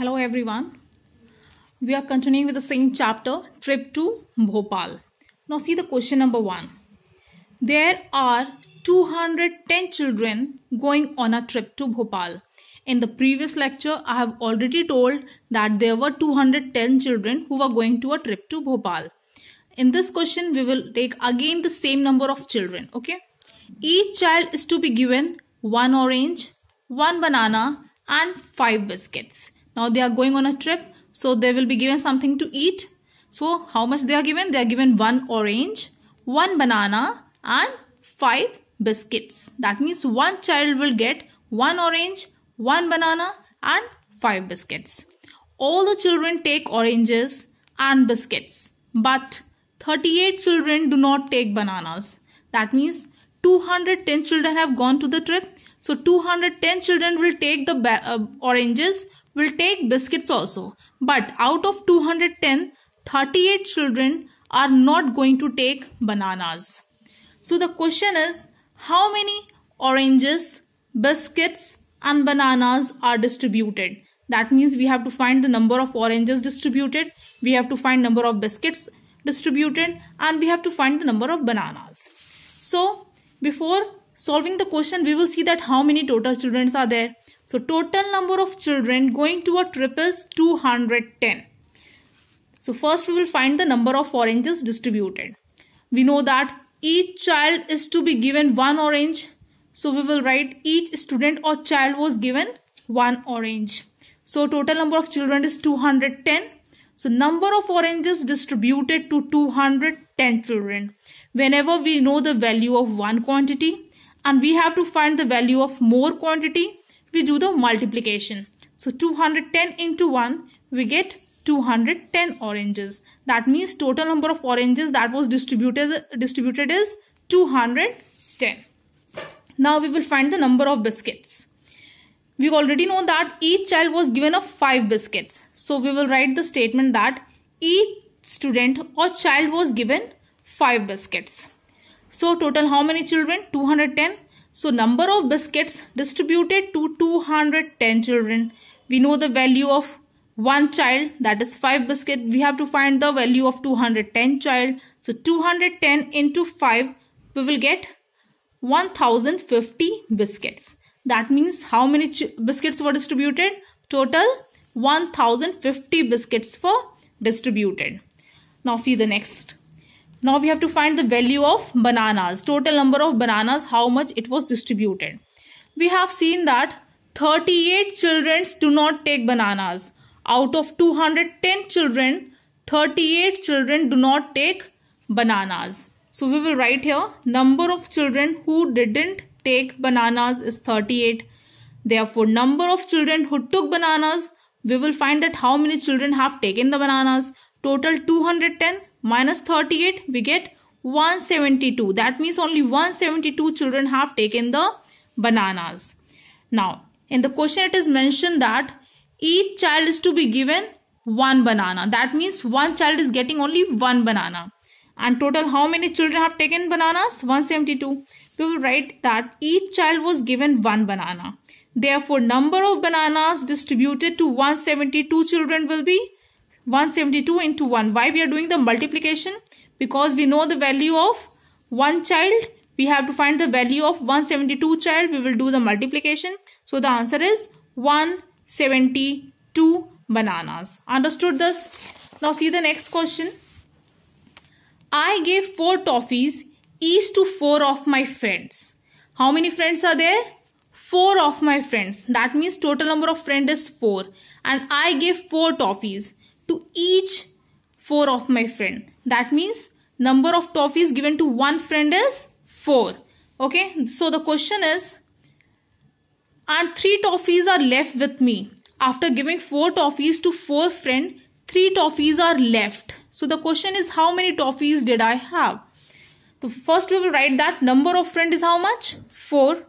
Hello everyone. We are continuing with the same chapter, Trip to Bhopal. Now see the question number 1. There are 210 children going on a trip to Bhopal. In the previous lecture, I have already told that there were 210 children who were going to a trip to Bhopal. In this question, we will take again the same number of children, okay? Each child is to be given one orange, one banana and five biscuits. Now they are going on a trip. So they will be given something to eat. So how much they are given? They are given one orange, one banana and five biscuits. That means one child will get one orange, one banana and five biscuits. All the children take oranges and biscuits. But 38 children do not take bananas. That means 210 children have gone to the trip. So 210 children will take the uh, oranges will take biscuits also. But out of 210, 38 children are not going to take bananas. So the question is how many oranges, biscuits and bananas are distributed? That means we have to find the number of oranges distributed, we have to find number of biscuits distributed and we have to find the number of bananas. So before solving the question, we will see that how many total children are there. So total number of children going to a trip is 210. So first we will find the number of oranges distributed. We know that each child is to be given one orange. So we will write each student or child was given one orange. So total number of children is 210. So number of oranges distributed to 210 children. Whenever we know the value of one quantity, and we have to find the value of more quantity. We do the multiplication. So 210 into 1 we get 210 oranges. That means total number of oranges that was distributed, distributed is 210. Now we will find the number of biscuits. We already know that each child was given a 5 biscuits. So we will write the statement that each student or child was given 5 biscuits. So total how many children? 210. So number of biscuits distributed to 210 children. We know the value of one child that is 5 biscuit. We have to find the value of 210 child. So 210 into 5 we will get 1050 biscuits. That means how many biscuits were distributed? Total 1050 biscuits were distributed. Now see the next. Now we have to find the value of bananas, total number of bananas, how much it was distributed. We have seen that 38 children do not take bananas. Out of 210 children, 38 children do not take bananas. So we will write here number of children who didn't take bananas is 38. Therefore, number of children who took bananas, we will find that how many children have taken the bananas. Total 210 minus 38 we get 172 that means only 172 children have taken the bananas now in the question it is mentioned that each child is to be given one banana that means one child is getting only one banana and total how many children have taken bananas 172 we will write that each child was given one banana therefore number of bananas distributed to 172 children will be 172 into 1. Why we are doing the multiplication? Because we know the value of one child. We have to find the value of 172 child. We will do the multiplication. So the answer is 172 bananas. Understood this? Now see the next question. I gave 4 toffees each to 4 of my friends. How many friends are there? 4 of my friends. That means total number of friends is 4. And I gave 4 toffees to each four of my friend. That means number of toffees given to one friend is four. Okay. So the question is, and three toffees are left with me. After giving four toffees to four friend, three toffees are left. So the question is how many toffees did I have? So first we will write that number of friend is how much? 4.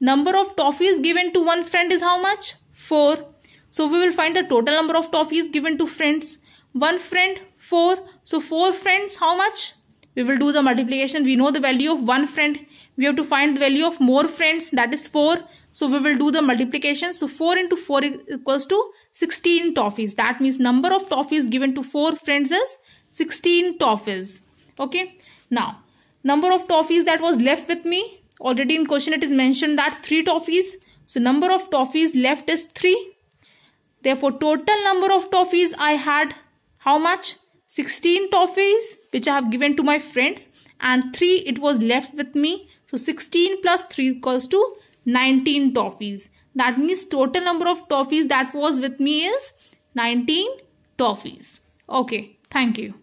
Number of toffees given to one friend is how much? 4. So we will find the total number of toffees given to friends. One friend, four. So four friends, how much? We will do the multiplication. We know the value of one friend. We have to find the value of more friends. That is four. So we will do the multiplication. So 4 into 4 equals to 16 toffees. That means number of toffees given to 4 friends is 16 toffees. Okay. Now, number of toffees that was left with me. Already in question it is mentioned that 3 toffees. So number of toffees left is 3. Therefore, total number of toffees I had how much? 16 toffees which I have given to my friends and 3 it was left with me. So 16 plus 3 equals to 19 toffees. That means total number of toffees that was with me is 19 toffees. Okay, thank you.